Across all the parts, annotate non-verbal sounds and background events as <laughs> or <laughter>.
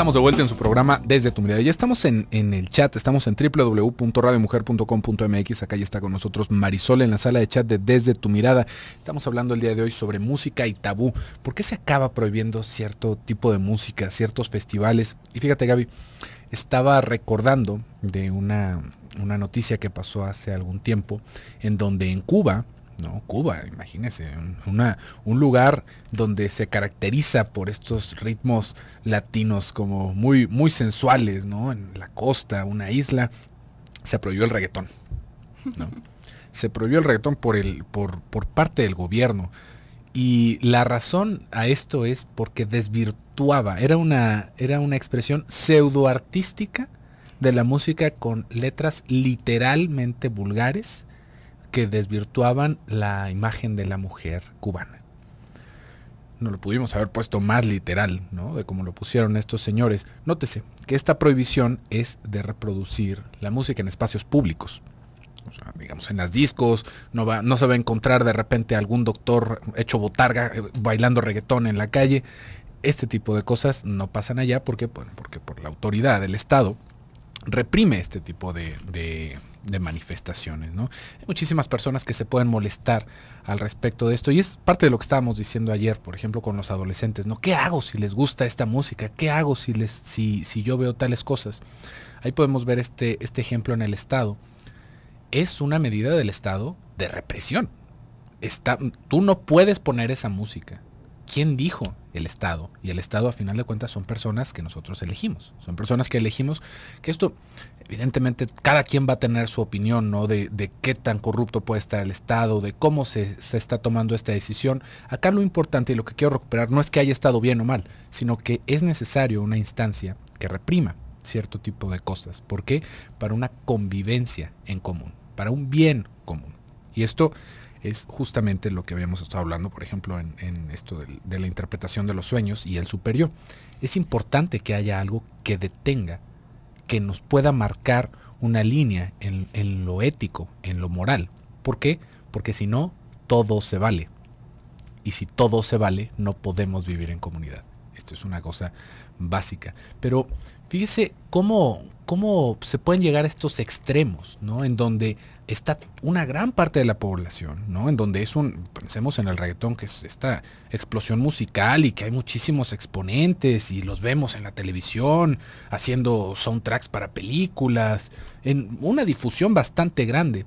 estamos de vuelta en su programa Desde tu Mirada. Ya estamos en, el chat, estamos en www.radiomujer.com.mx. Acá ya está con nosotros Marisol en la sala de chat de Desde tu Mirada. Estamos hablando el día de hoy sobre música y tabú. ¿Por qué se acaba prohibiendo cierto tipo de música, ciertos festivales? Y fíjate, Gaby, estaba recordando de una, una noticia que pasó hace algún tiempo en donde en Cuba Cuba, imagínense, un, una, un lugar donde se caracteriza por estos ritmos latinos como muy, muy sensuales, ¿no? En la costa, una isla, se prohibió el reggaetón, <laughs> Se prohibió el reggaetón por, el, por, parte del gobierno. Y la razón a esto es porque desvirtuaba, era una, era una expresión pseudoartística de la música con letras literalmente vulgares que desvirtuaban la imagen de la mujer cubana. No lo pudimos haber puesto más literal, ¿no? De cómo lo pusieron estos señores. Nótese que esta prohibición es de reproducir la música en espacios públicos. O sea, digamos, en las discos, no, va, no se va a encontrar de repente algún doctor hecho botarga eh, bailando reggaetón en la calle. Este tipo de cosas no pasan allá porque, bueno, porque por la autoridad del Estado reprime este tipo de, de manifestaciones. ¿no? Hay muchísimas personas que se pueden molestar al respecto de esto y es parte de lo que estábamos diciendo ayer, por ejemplo, con los adolescentes. ¿no? ¿Qué hago si les gusta esta música? ¿Qué hago si, les, si yo veo tales cosas? Ahí podemos ver este, este ejemplo en el Estado. Es una medida del Estado de represión. Está, tú no puedes poner esa música. ¿Quién dijo? El Estado. Y el Estado, a final de cuentas, son personas que nosotros elegimos. Son personas que elegimos que esto, evidentemente cada quien va a tener su opinión, De, qué tan corrupto puede estar el Estado, de cómo se, está tomando esta decisión. Acá lo importante y lo que quiero recuperar no es que haya estado bien o mal, sino que es necesario una instancia que reprima cierto tipo de cosas. ¿Por qué? Para una convivencia en común, para un bien común. Y esto es justamente lo que habíamos estado hablando, por ejemplo, en, esto de la interpretación de los sueños y el superior. Es importante que haya algo que detenga que nos pueda marcar una línea en, lo ético, en lo moral. ¿Por qué? Porque si no, todo se vale. Y si todo se vale, no podemos vivir en comunidad. Esto es una cosa básica. Pero fíjese cómo, cómo se pueden llegar a estos extremos, ¿no? En donde está una gran parte de la población, ¿no? En donde es un, pensemos en el reggaetón, que es esta explosión musical y que hay muchísimos exponentes y los vemos en la televisión, haciendo soundtracks para películas, en una difusión bastante grande.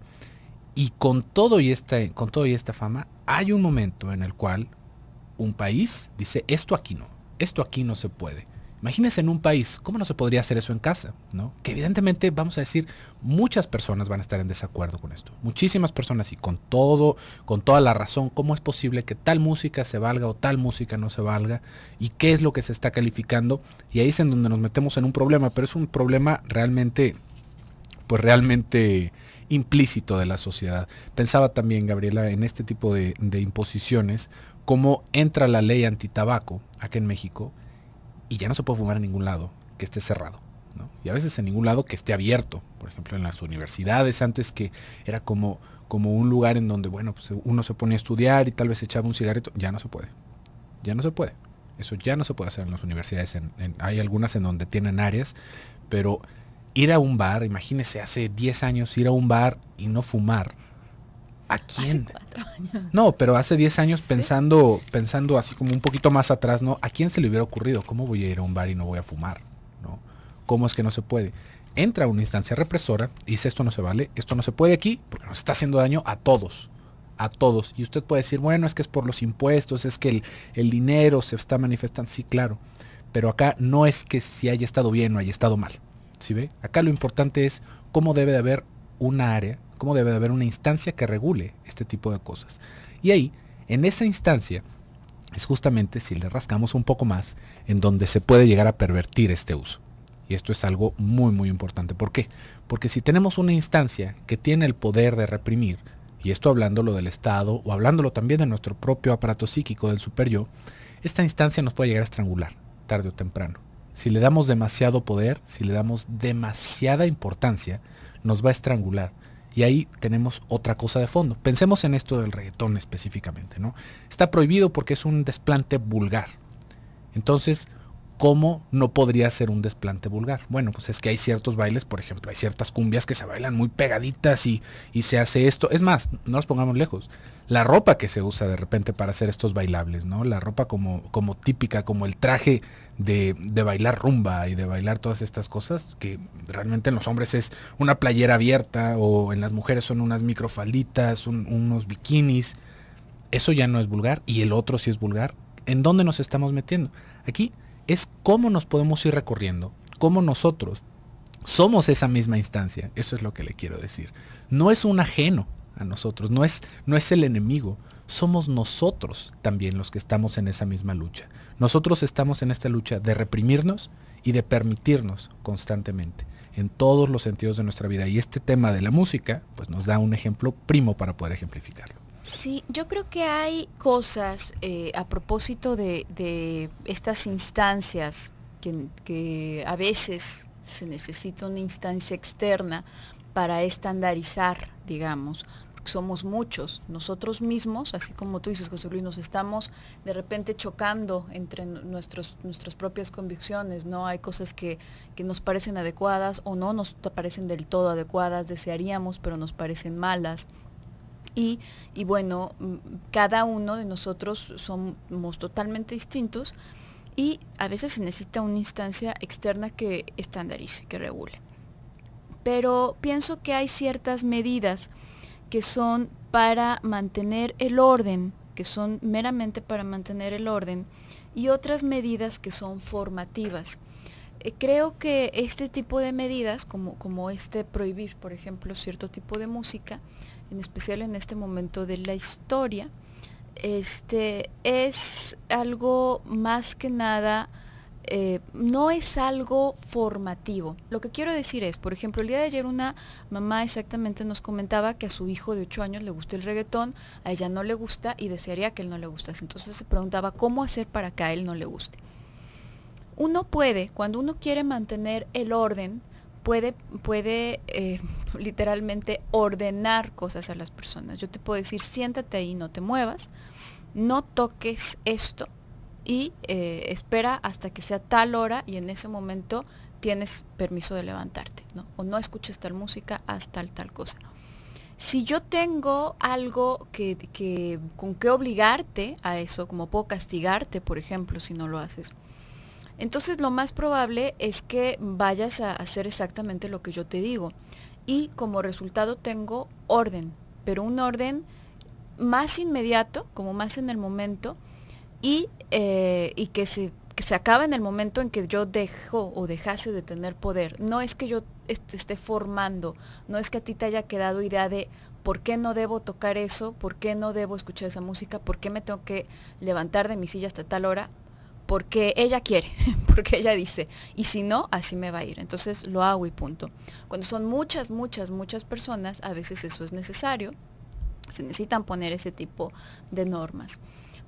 Y con todo y esta, con todo y esta fama, hay un momento en el cual un país dice, esto aquí no, esto aquí no se puede. Imagínense en un país, ¿cómo no se podría hacer eso en casa? ¿no? Que evidentemente, vamos a decir, muchas personas van a estar en desacuerdo con esto. Muchísimas personas y con todo, con toda la razón, ¿cómo es posible que tal música se valga o tal música no se valga? ¿Y qué es lo que se está calificando? Y ahí es en donde nos metemos en un problema, pero es un problema realmente, pues realmente implícito de la sociedad. Pensaba también, Gabriela, en este tipo de, imposiciones, cómo entra la ley antitabaco aquí en México y ya no se puede fumar en ningún lado que esté cerrado. Y a veces en ningún lado que esté abierto. Por ejemplo, en las universidades, antes que era como, como un lugar en donde, bueno, pues, uno se ponía a estudiar y tal vez echaba un cigarrito. Ya no se puede. Ya no se puede. Eso ya no se puede hacer en las universidades. hay algunas en donde tienen áreas, pero ir a un bar, imagínese hace 10 años ir a un bar y no fumar, ¿A quién? No, pero hace 10 años pensando, pensando así como un poquito más atrás, ¿no? ¿A quién se le hubiera ocurrido? ¿Cómo voy a ir a un bar y no voy a fumar? ¿No? ¿Cómo es que no se puede? Entra una instancia represora y dice esto no se vale, esto no se puede aquí porque nos está haciendo daño a todos a todos. Y usted puede decir, bueno, es que es por los impuestos, es que el, el, dinero se está manifestando. Sí, claro. Pero acá no es que si haya estado bien o haya estado mal. ¿Sí ve? Acá lo importante es cómo debe de haber una área cómo debe de haber una instancia que regule este tipo de cosas. Y ahí, en esa instancia, es justamente si le rascamos un poco más en donde se puede llegar a pervertir este uso. Y esto es algo muy muy importante. ¿Por qué? Porque si tenemos una instancia que tiene el poder de reprimir, y esto hablándolo del Estado o hablándolo también de nuestro propio aparato psíquico del super esta instancia nos puede llegar a estrangular, tarde o temprano. Si le damos demasiado poder, si le damos demasiada importancia, nos va a estrangular y ahí tenemos otra cosa de fondo. Pensemos en esto del reggaetón específicamente, ¿no? Está prohibido porque es un desplante vulgar. Entonces, ¿cómo no podría ser un desplante vulgar? Bueno, pues es que hay ciertos bailes, por ejemplo, hay ciertas cumbias que se bailan muy pegaditas y, se hace esto. Es más, no nos pongamos lejos. La ropa que se usa de repente para hacer estos bailables, ¿no? La ropa como, como típica, como el traje de, bailar rumba y de bailar todas estas cosas, que realmente en los hombres es una playera abierta o en las mujeres son unas microfalditas, unos bikinis. Eso ya no es vulgar y el otro sí es vulgar. ¿En dónde nos estamos metiendo? Aquí es cómo nos podemos ir recorriendo, cómo nosotros somos esa misma instancia. Eso es lo que le quiero decir. No es un ajeno a nosotros, no es, no es el enemigo, somos nosotros también los que estamos en esa misma lucha. Nosotros estamos en esta lucha de reprimirnos y de permitirnos constantemente en todos los sentidos de nuestra vida. Y este tema de la música, pues nos da un ejemplo primo para poder ejemplificarlo. Sí, yo creo que hay cosas eh, a propósito de, estas instancias que, a veces se necesita una instancia externa para estandarizar, digamos, somos muchos, nosotros mismos, así como tú dices, José Luis, nos estamos de repente chocando entre nuestras propias convicciones, ¿no? Hay cosas que, que nos parecen adecuadas o no nos parecen del todo adecuadas, desearíamos, pero nos parecen malas y, bueno, mm, cada uno de nosotros somos totalmente distintos y a veces se necesita una instancia externa que estandarice, que regule. Pero pienso que hay ciertas medidas que son para mantener el orden, que son meramente para mantener el orden, y otras medidas que son formativas. Eh, creo que este tipo de medidas, como, este prohibir, por ejemplo, cierto tipo de música, en especial en este momento de la historia, este, es algo más que nada, eh, no es algo formativo. Lo que quiero decir es, por ejemplo, el día de ayer una mamá exactamente nos comentaba que a su hijo de 8 años le gusta el reggaetón, a ella no le gusta y desearía que él no le gustase. Entonces se preguntaba cómo hacer para que a él no le guste uno puede, cuando uno quiere mantener el orden, puede, puede eh, <laughs> literalmente ordenar cosas a las personas. Yo te puedo decir, siéntate ahí, no te muevas, no toques esto y eh, espera hasta que sea tal hora y en ese momento tienes permiso de levantarte, ¿no? O no escuches tal música hasta tal, tal cosa. Si yo tengo algo que, con qué obligarte a eso, como puedo castigarte, por ejemplo, si no lo haces, entonces lo más probable es que vayas a hacer exactamente lo que yo te digo. Y como resultado tengo orden, pero un orden más inmediato, como más en el momento, y, eh, y que, se, que, se, acaba en el momento en que yo dejo o dejase de tener poder. No es que yo esté formando, no es que a ti te haya quedado idea de por qué no debo tocar eso, por qué no debo escuchar esa música, por qué me tengo que levantar de mi silla hasta tal hora porque ella quiere, <laughs> porque ella dice, y si no, así me va a ir. Entonces lo hago y punto. Cuando son muchas, muchas, muchas personas, a veces eso es necesario. Se necesitan poner ese tipo de normas.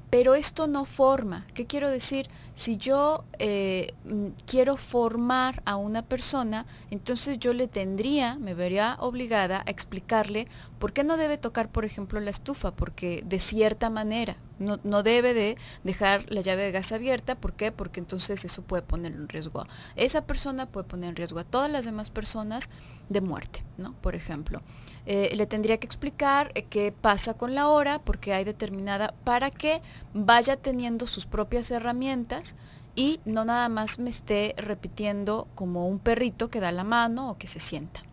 Pero esto no forma. ¿Qué quiero decir? Si yo eh, mm, quiero formar a una persona, entonces yo le tendría, me vería obligada a explicarle ¿Por qué no debe tocar, por ejemplo, la estufa? Porque de cierta manera no, debe de dejar la llave de gas abierta. ¿Por qué? Porque entonces eso puede poner en riesgo a esa persona, puede poner en riesgo a todas las demás personas de muerte, ¿no? Por ejemplo. Eh, le tendría que explicar eh, qué pasa con la hora, porque hay determinada, para que vaya teniendo sus propias herramientas y no nada más me esté repitiendo como un perrito que da la mano o que se sienta.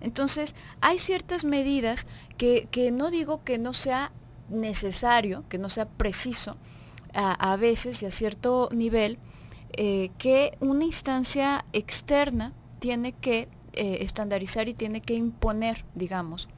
Entonces, hay ciertas medidas que, no digo que no sea necesario, que no sea preciso a, veces y a cierto nivel, eh, que una instancia externa tiene que eh, estandarizar y tiene que imponer, digamos.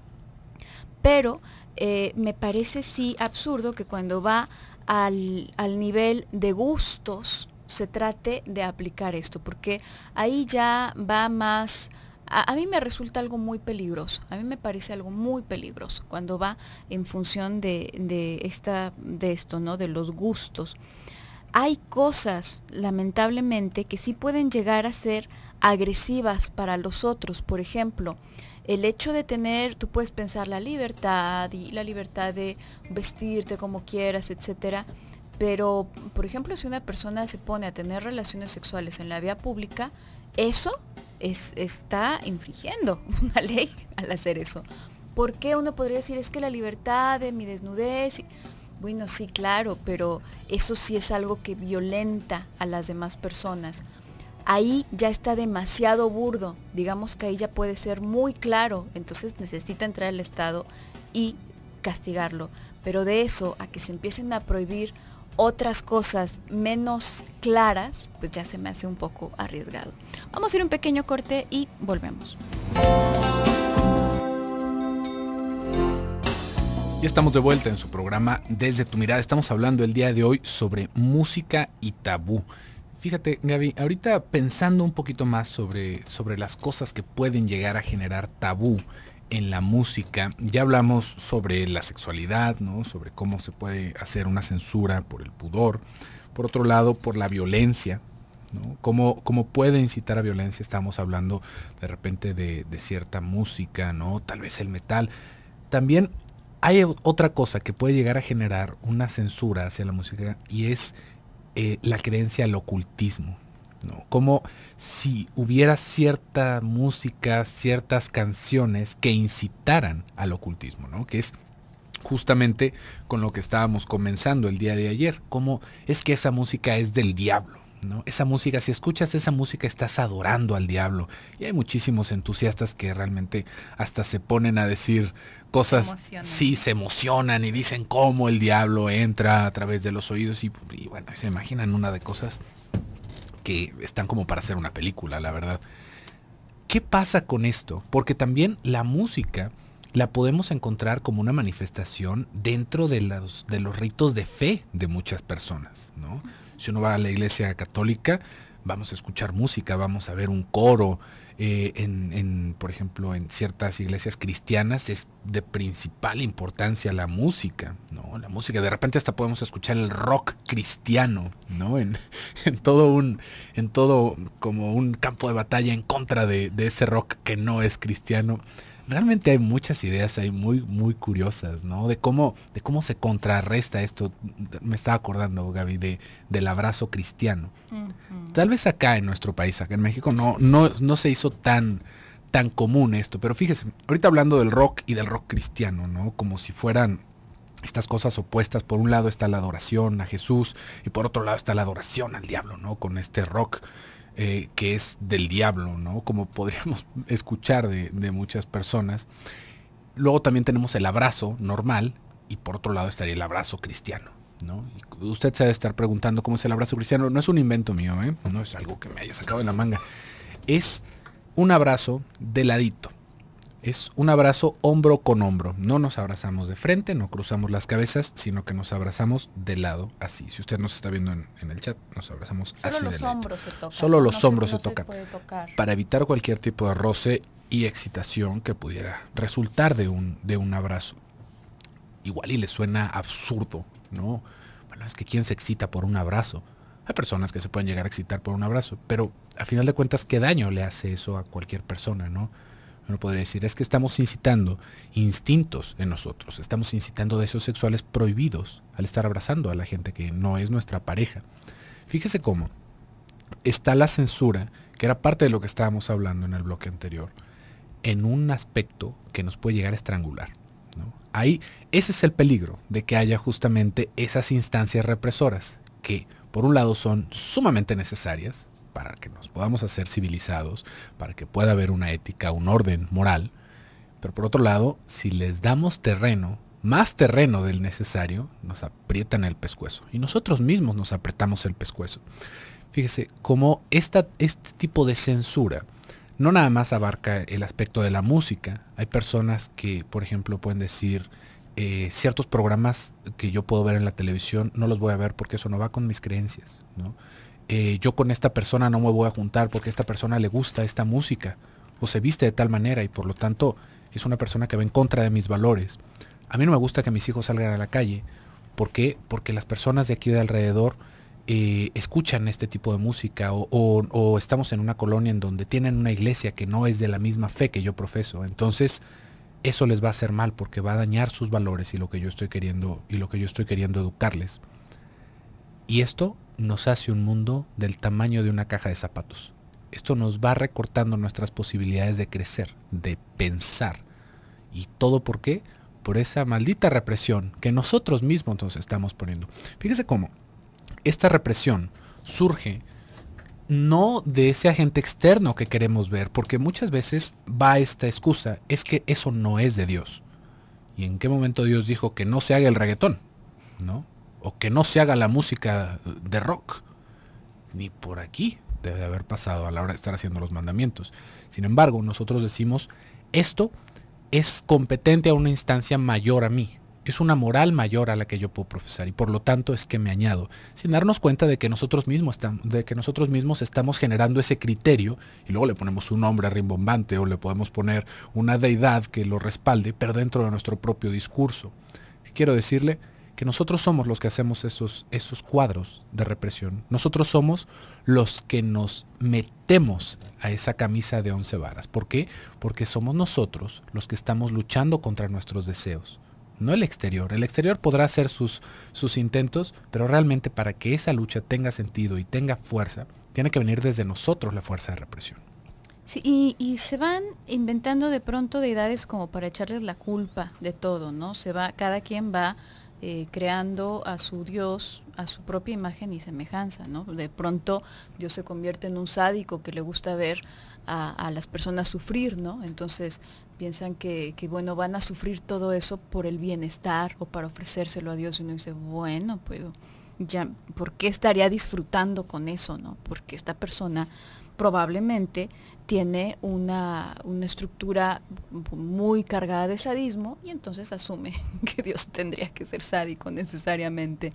Pero eh, me parece sí absurdo que cuando va al, al, nivel de gustos se trate de aplicar esto, porque ahí ya va más a, mí me resulta algo muy peligroso, a mí me parece algo muy peligroso cuando va en función de, esta, de esto, ¿no? De los gustos. Hay cosas, lamentablemente, que sí pueden llegar a ser agresivas para los otros. Por ejemplo, el hecho de tener, tú puedes pensar la libertad y la libertad de vestirte como quieras, etcétera. Pero, por ejemplo, si una persona se pone a tener relaciones sexuales en la vía pública, eso está infringiendo <laughs> una ley al hacer eso. ¿Por qué uno podría decir es que la libertad de mi desnudez? Bueno, sí, claro, pero eso sí es algo que violenta a las demás personas. Ahí ya está demasiado burdo, digamos que ahí ya puede ser muy claro, entonces necesita entrar el Estado y castigarlo. Pero de eso a que se empiecen a prohibir otras cosas menos claras, pues ya se me hace un poco arriesgado. Vamos a ir un pequeño corte y volvemos. Ya estamos de vuelta en su programa Desde tu mirada. Estamos hablando el día de hoy sobre música y tabú. Fíjate, Gaby, ahorita pensando un poquito más sobre, sobre las cosas que pueden llegar a generar tabú en la música. Ya hablamos sobre la sexualidad, ¿no? sobre cómo se puede hacer una censura por el pudor. Por otro lado, por la violencia. ¿no? ¿Cómo, puede incitar a violencia? Estamos hablando de repente de, cierta música, ¿no? tal vez el metal. También hay otra cosa que puede llegar a generar una censura hacia la música y es eh, la creencia al ocultismo. Como si hubiera cierta música, ciertas canciones que incitaran al ocultismo, ¿no? Que es justamente con lo que estábamos comenzando el día de ayer, como es que esa música es del diablo. ¿No? Esa música, si escuchas esa música, estás adorando al diablo. Y hay muchísimos entusiastas que realmente hasta se ponen a decir cosas, sí, se emocionan y dicen cómo el diablo entra a través de los oídos y, y bueno, se imaginan una de cosas que están como para hacer una película, la verdad. ¿Qué pasa con esto? Porque también la música la podemos encontrar como una manifestación dentro de los, de los ritos de fe de muchas personas, ¿no? Si uno va a la iglesia católica, vamos a escuchar música, vamos a ver un coro. Eh, en, por ejemplo, en ciertas iglesias cristianas es de principal importancia la música, ¿no? La música, de repente hasta podemos escuchar el rock cristiano, ¿no? En, <laughs> todo un, en todo como un campo de batalla en contra de, de ese rock que no es cristiano realmente hay muchas ideas ahí muy, muy curiosas, ¿no? De cómo, de cómo se contrarresta esto. Me estaba acordando, Gaby, de, del abrazo cristiano. Tal vez acá en nuestro país, acá en México, no, no, no se hizo tan, tan común esto. Pero fíjese, ahorita hablando del rock y del rock cristiano, ¿no? Como si fueran estas cosas opuestas. Por un lado está la adoración a Jesús y por otro lado está la adoración al diablo, ¿no? Con este rock eh, que es del diablo, ¿no? Como podríamos <laughs> escuchar de, muchas personas. Luego también tenemos el abrazo normal y por otro lado estaría el abrazo cristiano. ¿No? Usted se debe estar preguntando cómo es el abrazo cristiano. No es un invento mío, ¿eh? no es algo que me haya sacado de la manga. Es un abrazo de ladito. Es un abrazo hombro con hombro. No nos abrazamos de frente, no cruzamos las cabezas, sino que nos abrazamos de lado así. Si usted nos está viendo en, el chat, nos abrazamos así. de lado. Solo los hombros se, tocan. Solo los hombros se, tocan. Para evitar cualquier tipo de roce y excitación que pudiera resultar de un, de un abrazo. Igual y le suena absurdo, ¿no? Bueno, es que ¿quién se excita por un abrazo? Hay personas que se pueden llegar a excitar por un abrazo, pero a final de cuentas, ¿qué daño le hace eso a cualquier persona, no? podría decir, es que estamos incitando instintos en nosotros, estamos incitando deseos sexuales prohibidos al estar abrazando a la gente que no es nuestra pareja. Fíjese cómo está la censura, que era parte de lo que estábamos hablando en el bloque anterior, en un aspecto que nos puede llegar a estrangular. Ahí, ese es el peligro de que haya justamente esas instancias represoras que, por un lado, son sumamente necesarias, para que nos podamos hacer civilizados, para que pueda haber una ética, un orden moral. Pero por otro lado, si les damos terreno, más terreno del necesario, nos aprietan el pescuezo. Y nosotros mismos nos apretamos el pescuezo. Fíjese, como este tipo de censura no nada más abarca el aspecto de la música. Hay personas que, por ejemplo, pueden decir, eh, ciertos programas que yo puedo ver en la televisión no los voy a ver porque eso no va con mis creencias. ¿no? Eh, yo con esta persona no me voy a juntar porque a esta persona le gusta esta música o se viste de tal manera y por lo tanto es una persona que va en contra de mis valores. A mí no me gusta que mis hijos salgan a la calle. ¿Por qué? Porque las personas de aquí de alrededor eh, escuchan este tipo de música o, estamos en una colonia en donde tienen una iglesia que no es de la misma fe que yo profeso. Entonces, eso les va a hacer mal porque va a dañar sus valores y lo que yo estoy queriendo y lo que yo estoy queriendo educarles. Y esto nos hace un mundo del tamaño de una caja de zapatos. Esto nos va recortando nuestras posibilidades de crecer, de pensar. ¿Y todo por qué? Por esa maldita represión que nosotros mismos nos estamos poniendo. Fíjese cómo esta represión surge no de ese agente externo que queremos ver, porque muchas veces va esta excusa, es que eso no es de Dios. ¿Y en qué momento Dios dijo que no se haga el reggaetón? ¿No? o que no se haga la música de rock. Ni por aquí debe haber pasado a la hora de estar haciendo los mandamientos. Sin embargo, nosotros decimos, esto es competente a una instancia mayor a mí. Es una moral mayor a la que yo puedo profesar y por lo tanto es que me añado, sin darnos cuenta de que nosotros mismos estamos, de que nosotros mismos estamos generando ese criterio y luego le ponemos un nombre rimbombante o le podemos poner una deidad que lo respalde, pero dentro de nuestro propio discurso. Quiero decirle, que nosotros somos los que hacemos esos, esos cuadros de represión. Nosotros somos los que nos metemos a esa camisa de once varas. ¿Por qué? Porque somos nosotros los que estamos luchando contra nuestros deseos. No el exterior. El exterior podrá hacer sus, sus intentos, pero realmente para que esa lucha tenga sentido y tenga fuerza, tiene que venir desde nosotros la fuerza de represión. Sí, y, y, se van inventando de pronto deidades como para echarles la culpa de todo, ¿no? Se va, cada quien va eh, creando a su Dios, a su propia imagen y semejanza, ¿no? De pronto Dios se convierte en un sádico que le gusta ver a, las personas sufrir, ¿no? Entonces piensan que, que, bueno, van a sufrir todo eso por el bienestar o para ofrecérselo a Dios. Y uno dice, bueno, pues ya, ¿por qué estaría disfrutando con eso, no? Porque esta persona probablemente tiene una, estructura muy cargada de sadismo y entonces asume <laughs> que Dios tendría que ser sádico necesariamente.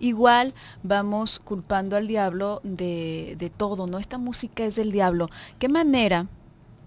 Igual vamos culpando al diablo de, de todo, ¿no? Esta música es del diablo. ¿Qué manera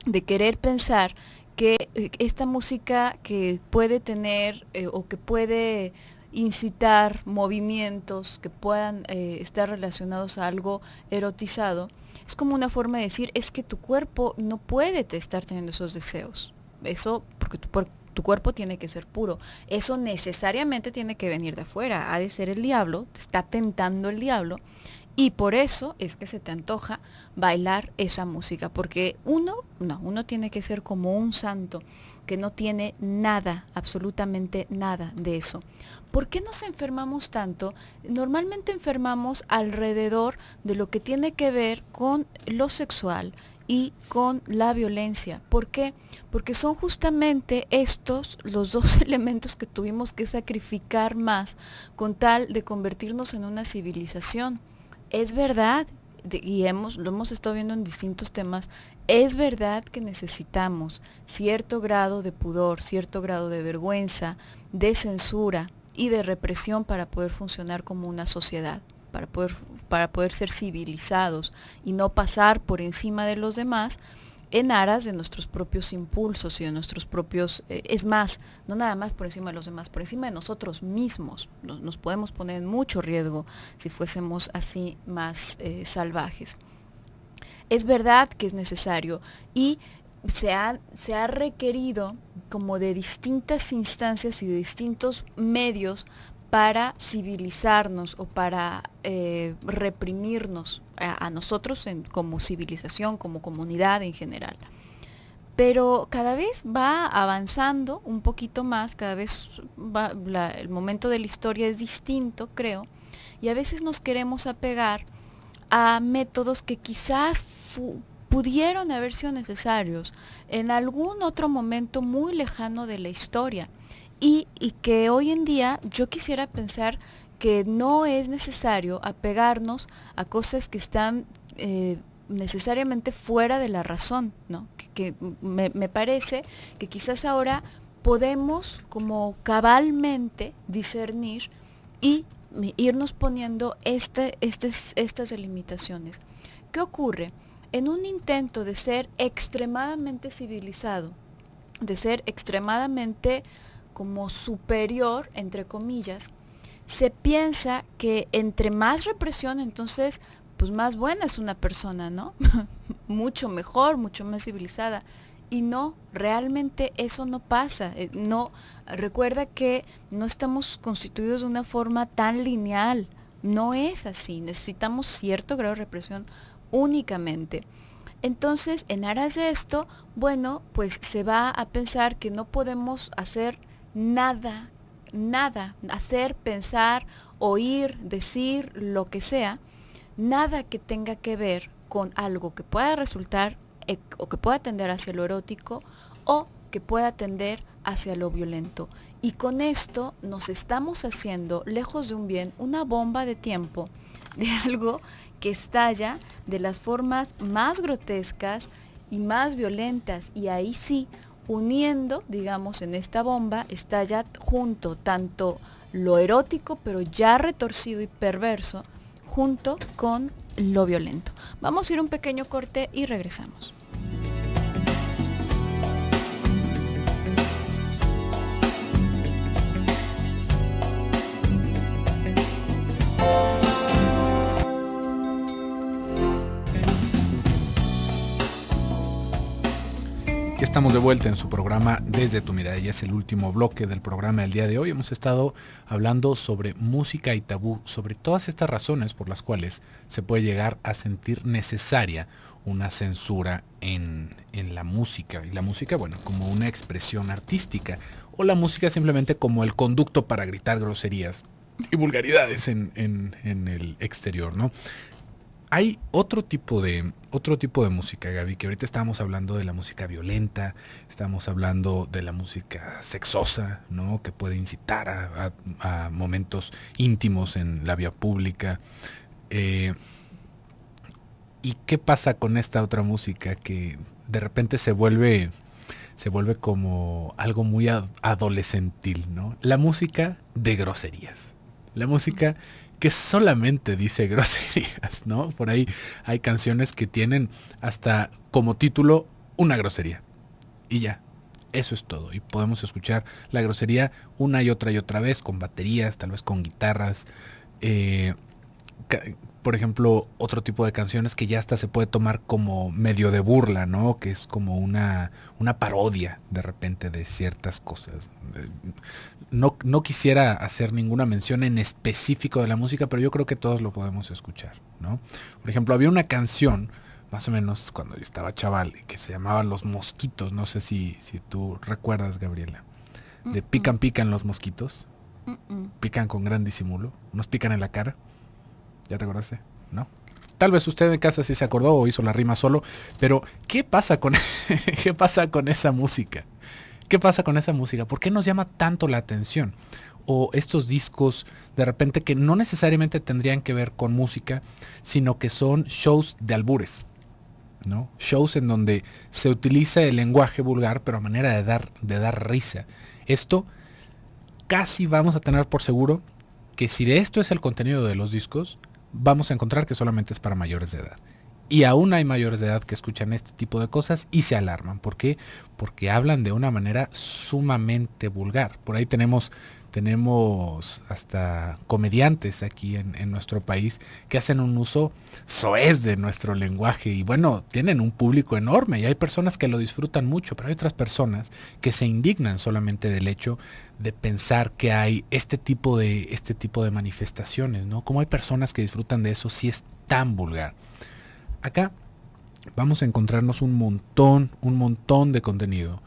de querer pensar que eh, esta música que puede tener eh, o que puede incitar movimientos que puedan eh, estar relacionados a algo erotizado, como una forma de decir, es que tu cuerpo no puede te estar teniendo esos deseos. Eso, porque tu, tu cuerpo tiene que ser puro. Eso necesariamente tiene que venir de afuera. Ha de ser el diablo, está tentando el diablo. Y por eso es que se te antoja bailar esa música, porque uno, no, uno tiene que ser como un santo que no tiene nada, absolutamente nada de eso. ¿Por qué nos enfermamos tanto? Normalmente enfermamos alrededor de lo que tiene que ver con lo sexual y con la violencia. ¿Por qué? Porque son justamente estos los dos <laughs> elementos que tuvimos que sacrificar más con tal de convertirnos en una civilización. Es verdad, y hemos, lo hemos estado viendo en distintos temas, es verdad que necesitamos cierto grado de pudor, cierto grado de vergüenza, de censura, y de represión para poder funcionar como una sociedad, para poder, para poder ser civilizados y no pasar por encima de los demás en aras de nuestros propios impulsos y de nuestros propios, eh, es más, no nada más por encima de los demás, por encima de nosotros mismos. Nos, podemos poner en mucho riesgo si fuésemos así más eh, salvajes. Es verdad que es necesario y se ha, se ha requerido como de distintas instancias y de distintos medios para civilizarnos o para eh, reprimirnos a, nosotros como civilización, como comunidad en general. Pero cada vez va avanzando un poquito más, cada vez el momento de la historia es distinto, creo, y a veces nos queremos apegar a métodos que quizás pudieron haber sido necesarios en algún otro momento muy lejano de la historia y, que hoy en día yo quisiera pensar que no es necesario apegarnos a cosas que están eh, necesariamente fuera de la razón, ¿no? Que, me, parece que quizás ahora podemos como cabalmente discernir y irnos poniendo este, este, estas delimitaciones. ¿Qué ocurre? en un intento de ser extremadamente civilizado, de ser extremadamente como superior, entre comillas, se piensa que entre más represión, entonces, pues más buena es una persona, ¿no? <laughs> mucho mejor, mucho más civilizada. Y no, realmente eso no pasa. Eh, no, recuerda que no estamos constituidos de una forma tan lineal. No es así. Necesitamos cierto grado de represión únicamente. Entonces, en aras de esto, bueno, pues se va a pensar que no podemos hacer nada, nada, hacer, pensar, oír, decir, lo que sea, nada que tenga que ver con algo que pueda resultar o que pueda tender hacia lo erótico o que pueda tender hacia lo violento. Y con esto nos estamos haciendo, lejos de un bien, una bomba de tiempo, de <laughs> algo que estalla de las formas más grotescas y más violentas y ahí sí, uniendo, digamos, en esta bomba, estalla junto tanto lo erótico pero ya retorcido y perverso, junto con lo violento. Vamos a ir un pequeño corte y regresamos. estamos de vuelta en su programa Desde tu mirada. Ya es el último bloque del programa del día de hoy. Hemos estado hablando sobre música y tabú, sobre todas estas razones por las cuales se puede llegar a sentir necesaria una censura en, la música. Y la música, bueno, como una expresión artística. O la música simplemente como el conducto para gritar groserías y vulgaridades en, en el exterior, ¿no? hay otro tipo de otro tipo de música, Gaby, que ahorita estábamos hablando de la música violenta, estábamos hablando de la música sexosa, ¿no? Que puede incitar a, momentos íntimos en la vía pública. Eh, ¿Y qué pasa con esta otra música que de repente se vuelve se vuelve como algo muy adolescentil, ¿no? La música de groserías. La música que solamente dice <laughs> groserías, ¿no? Por ahí hay canciones que tienen hasta como título una grosería. Y ya, eso es todo. Y podemos escuchar la grosería una y otra y otra vez, con baterías, tal vez con guitarras, eh, por ejemplo, otro tipo de canciones que ya hasta se puede tomar como medio de burla, ¿no? Que es como una, una parodia de repente de ciertas cosas. No, no quisiera hacer ninguna mención en específico de la música, pero yo creo que todos lo podemos escuchar, ¿no? Por ejemplo, había una canción, más o menos cuando yo estaba chaval, que se llamaba Los Mosquitos, no sé si, si tú recuerdas, Gabriela, de mm, pican, mm. pican los mosquitos, mm, pican con gran disimulo, nos pican en la cara. ¿Ya te acordaste? ¿No? Tal vez usted en casa sí se acordó o hizo la rima solo, pero ¿qué pasa con, <laughs> ¿qué pasa con esa música? ¿Qué pasa con esa música? ¿Por qué nos llama tanto la atención? O estos discos de repente que no necesariamente tendrían que ver con música, sino que son shows de albures. ¿no? Shows en donde se utiliza el lenguaje vulgar, pero a manera de dar, de dar risa. Esto casi vamos a tener por seguro que si de esto es el contenido de los discos, vamos a encontrar que solamente es para mayores de edad. Y aún hay mayores de edad que escuchan este tipo de cosas y se alarman. ¿Por qué? Porque hablan de una manera sumamente vulgar. Por ahí tenemos, tenemos hasta comediantes aquí en, en nuestro país que hacen un uso soez de nuestro lenguaje. Y bueno, tienen un público enorme y hay personas que lo disfrutan mucho, pero hay otras personas que se indignan solamente del hecho de pensar que hay este tipo de, este tipo de manifestaciones, ¿no? Como hay personas que disfrutan de eso si es tan vulgar. Acá vamos a encontrarnos un montón, un montón de contenido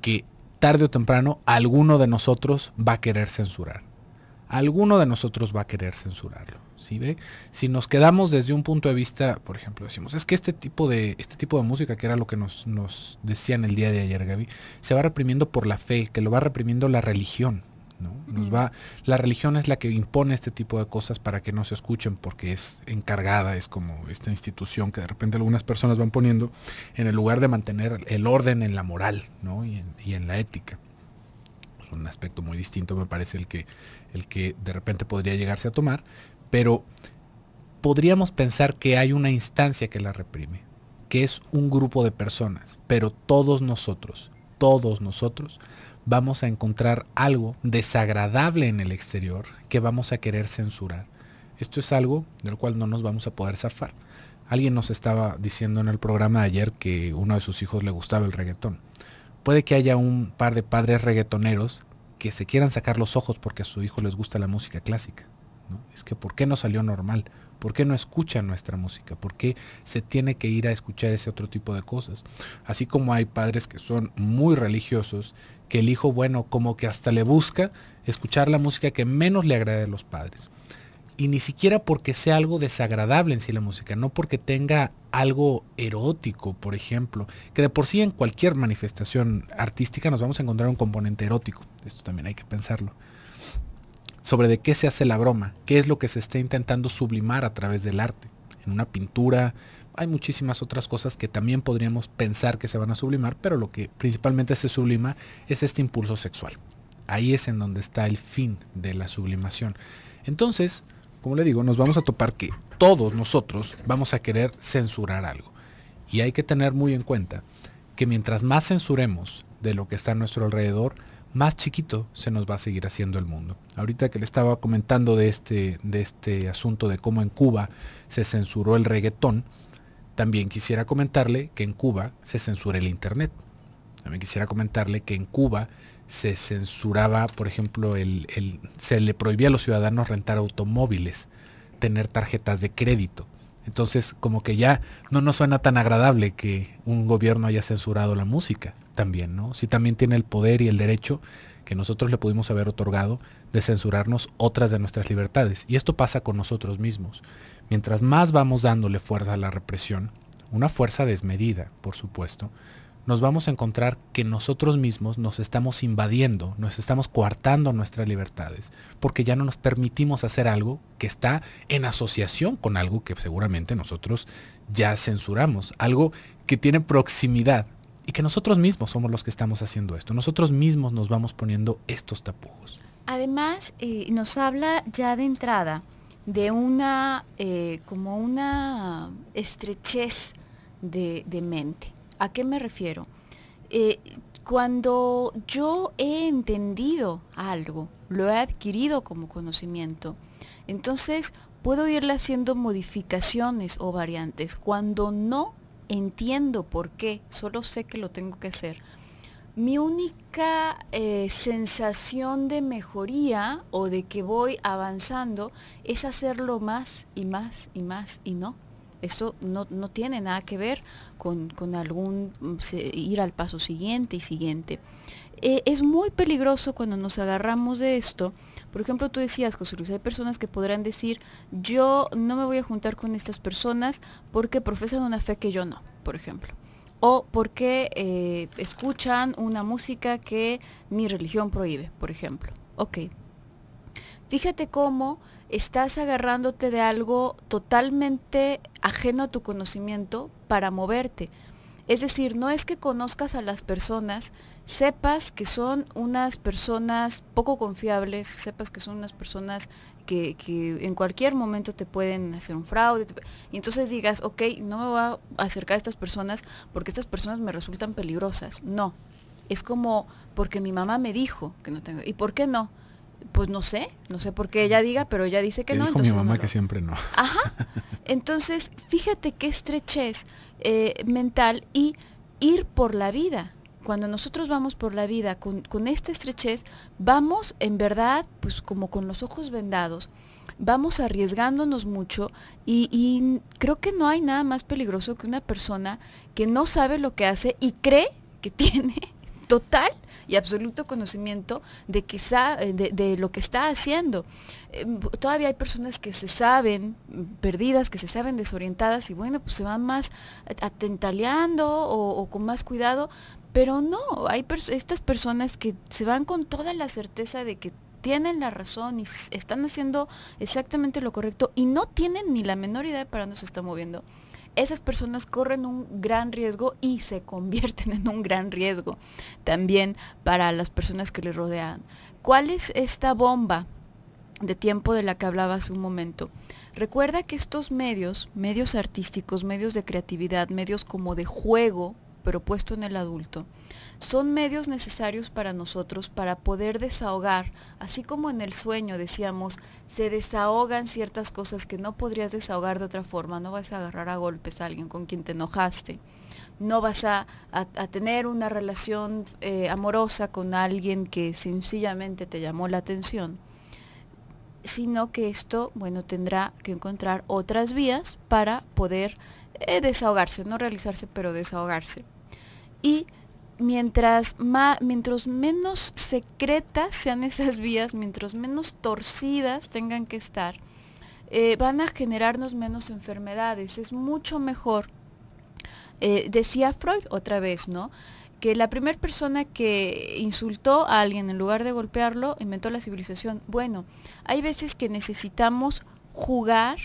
que tarde o temprano alguno de nosotros va a querer censurar alguno de nosotros va a querer censurarlo. ¿sí ve? Si nos quedamos desde un punto de vista, por ejemplo, decimos, es que este tipo de, este tipo de música, que era lo que nos, decían el día de ayer, Gaby, se va reprimiendo por la fe, que lo va reprimiendo la religión. Nos va, la religión es la que impone este tipo de cosas para que no se escuchen, porque es encargada, es como esta institución que de repente algunas personas van poniendo en el lugar de mantener el orden en la moral y, en, la ética. un aspecto muy distinto, me parece, el que el que de repente podría llegarse a tomar, pero podríamos pensar que hay una instancia que la reprime, que es un grupo de personas, pero todos nosotros, todos nosotros, vamos a encontrar algo desagradable en el exterior que vamos a querer censurar. Esto es algo del cual no nos vamos a poder zafar. Alguien nos estaba diciendo en el programa ayer que uno de sus hijos le gustaba el reggaetón. Puede que haya un par de padres reggaetoneros que se quieran sacar los ojos porque a su hijo les gusta la música clásica. ¿no? Es que ¿por qué no salió normal? ¿Por qué no escucha nuestra música? ¿Por qué se tiene que ir a escuchar ese otro tipo de cosas? Así como hay padres que son muy religiosos, que el hijo, bueno, como que hasta le busca escuchar la música que menos le agrade a los padres y ni siquiera porque sea algo desagradable en sí la música, no porque tenga algo erótico, por ejemplo, que de por sí en cualquier manifestación artística nos vamos a encontrar un componente erótico, esto también hay que pensarlo, sobre de qué se hace la broma, qué es lo que se está intentando sublimar a través del arte, en una pintura, hay muchísimas otras cosas que también podríamos pensar que se van a sublimar, pero lo que principalmente se sublima es este impulso sexual. Ahí es en donde está el fin de la sublimación. Entonces, como le digo, nos vamos a topar que todos nosotros vamos a querer censurar algo. Y hay que tener muy en cuenta que mientras más censuremos de lo que está a nuestro alrededor, más chiquito se nos va a seguir haciendo el mundo. Ahorita que le estaba comentando de este, de este asunto de cómo en Cuba se censuró el reggaetón, también quisiera comentarle que en Cuba se censura el Internet. También quisiera comentarle que en Cuba se censuraba, por ejemplo, el, se le prohibía a los ciudadanos rentar automóviles, tener tarjetas de crédito. Entonces, como que ya no nos suena tan agradable que un gobierno haya censurado la música también, ¿no? Si también tiene el poder y el derecho que nosotros le pudimos haber otorgado de censurarnos otras de nuestras libertades. Y esto pasa con nosotros mismos. Mientras más vamos dándole fuerza a la represión, una fuerza desmedida, por supuesto, nos vamos a encontrar que nosotros mismos nos estamos invadiendo, nos estamos coartando nuestras libertades, porque ya no nos permitimos hacer algo que está en asociación con algo que seguramente nosotros ya censuramos, algo que tiene proximidad y que nosotros mismos somos los que estamos haciendo esto, nosotros mismos nos vamos poniendo estos tapujos. Además, eh, nos habla ya de entrada de una, eh, como una estrechez de mente ¿A qué me refiero? Eh, cuando yo he entendido algo, lo he adquirido como conocimiento, entonces puedo irle haciendo modificaciones o variantes. Cuando no entiendo por qué, solo sé que lo tengo que hacer. Mi única eh, sensación de mejoría o de que voy avanzando es hacerlo más y más y más y no eso no, tiene nada que ver con, algún mm, ir al paso siguiente y siguiente. E, es muy peligroso cuando nos agarramos de esto. Por ejemplo, tú decías, José Luis, hay personas que podrán decir, yo no me voy a juntar con estas personas porque profesan una fe que yo no, por ejemplo o porque eh, escuchan una música que mi religión prohíbe, por ejemplo. Ok. Fíjate cómo estás agarrándote de algo totalmente ajeno a tu conocimiento para moverte. Es decir, no es que conozcas a las personas, sepas que son unas personas poco confiables, sepas que son unas personas que, en cualquier momento te pueden hacer un fraude. y entonces digas, ok, no me voy a acercar a estas personas porque estas personas me resultan peligrosas. No, es como porque mi mamá me dijo que no tengo. ¿Y por qué no? Pues no sé, no sé por qué ella diga, pero ella dice que no. Dijo mi mamá que siempre no. Ajá. Entonces, fíjate qué estrechez eh, mental y ir por la vida. Cuando nosotros vamos por la vida con, esta estrechez, vamos en verdad, pues como con los ojos vendados, vamos arriesgándonos mucho y, creo que no hay nada más peligroso que una persona que no sabe lo que hace y cree que <laughs> tiene total y absoluto conocimiento eh, de, de, lo que está haciendo. Em, todavía hay personas que se saben mm, perdidas, que se saben desorientadas y bueno, pues se van más atentaleando o, con más cuidado, pero no, hay estas personas que se van con toda la certeza de que tienen la razón y están haciendo exactamente lo correcto y no tienen ni la menor idea de para dónde se está moviendo esas personas corren un gran riesgo y se convierten <laughs> en un gran riesgo también para las personas que les rodean. ¿Cuál es esta bomba de tiempo de la que hablaba hace un momento? Recuerda que estos medios, medios artísticos, medios de creatividad, medios como de juego, pero puesto en el adulto, son medios necesarios para nosotros para poder desahogar, así como en el sueño decíamos, se desahogan ciertas cosas que no podrías desahogar de otra forma, no vas a agarrar a golpes a alguien con quien te enojaste, no vas a, a, tener una relación eh, amorosa con alguien que sencillamente te llamó la atención sino que esto, bueno, tendrá que encontrar otras vías para poder eh, desahogarse, no realizarse, pero desahogarse. Y mientras, mientras menos secretas sean esas vías, mientras menos torcidas tengan que estar, eh, van a generarnos menos enfermedades. Es mucho mejor. Eh, decía Freud otra vez, ¿no? Que la primera persona que insultó a alguien en lugar de golpearlo inventó la civilización. Bueno, hay veces que necesitamos jugar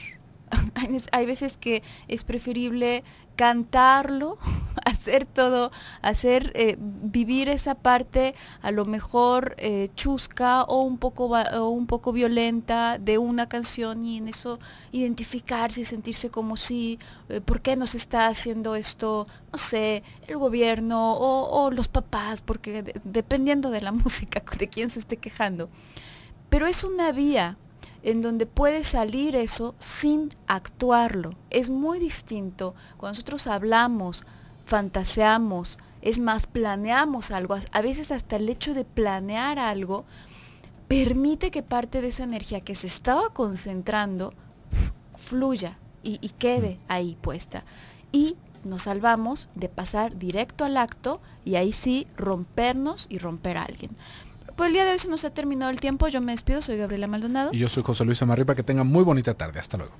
<laughs> hay veces que es preferible cantarlo, <laughs> hacer todo, hacer eh, vivir esa parte a lo mejor eh, chusca o un poco un poco violenta de una canción y en eso identificarse y sentirse como si eh, por qué nos está haciendo esto, no sé, el gobierno o, los papás, porque dependiendo de la <laughs> música de quién se esté quejando. Pero es una vía en donde puede salir eso sin actuarlo. Es muy distinto cuando nosotros hablamos, fantaseamos, es más, planeamos algo. A veces hasta el hecho de planear algo permite que parte de esa energía que se estaba concentrando fluya y, quede mm. ahí puesta. Y nos salvamos de pasar directo al acto y ahí sí rompernos y romper a alguien. Por el día de hoy se nos ha terminado el tiempo. Yo me despido, soy Gabriela Maldonado. Y yo soy José Luis Amarripa. Que tengan muy bonita tarde. Hasta luego.